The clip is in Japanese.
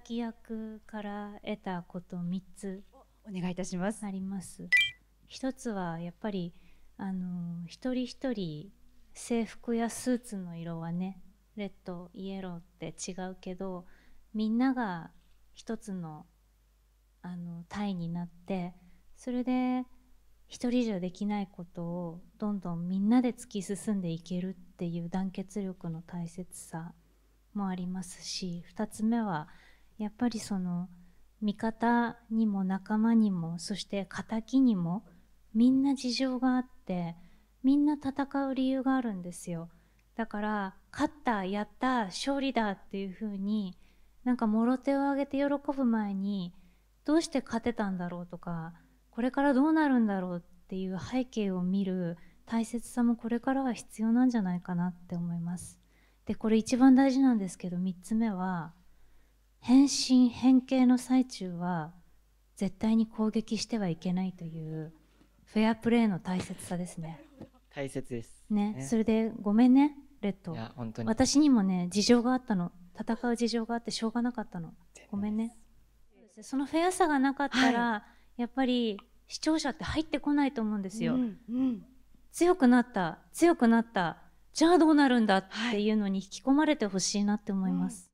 敵役から得たこと3つお願いいたしますあります一つはやっぱりあの一人一人制服やスーツの色はねレッドイエローって違うけどみんなが一つのあの体になってそれで一人じゃできないことをどんどんみんなで突き進んでいけるっていう団結力の大切さもありますし2つ目はやっぱりその味方にも仲間にもそして敵にもみんな事情があってみんな戦う理由があるんですよだから勝ったやった勝利だっていうふうになんかもろ手を挙げて喜ぶ前にどうして勝てたんだろうとかこれからどうなるんだろうっていう背景を見る大切さもこれからは必要なんじゃないかなって思います。でこれ一番大事なんですけど3つ目は変身変形の最中は絶対に攻撃してはいけないというフェアプレーの大切さですね大切ですね、ね、それでごめんねレッド私にもね事情があったの戦う事情があってしょうがなかったのごめんねそのフェアさがなかったら、はい、やっぱり視聴者って入ってこないと思うんですよ、うんうん、強くなった強くなったじゃあどうなるんだっていうのに引き込まれてほしいなって思います、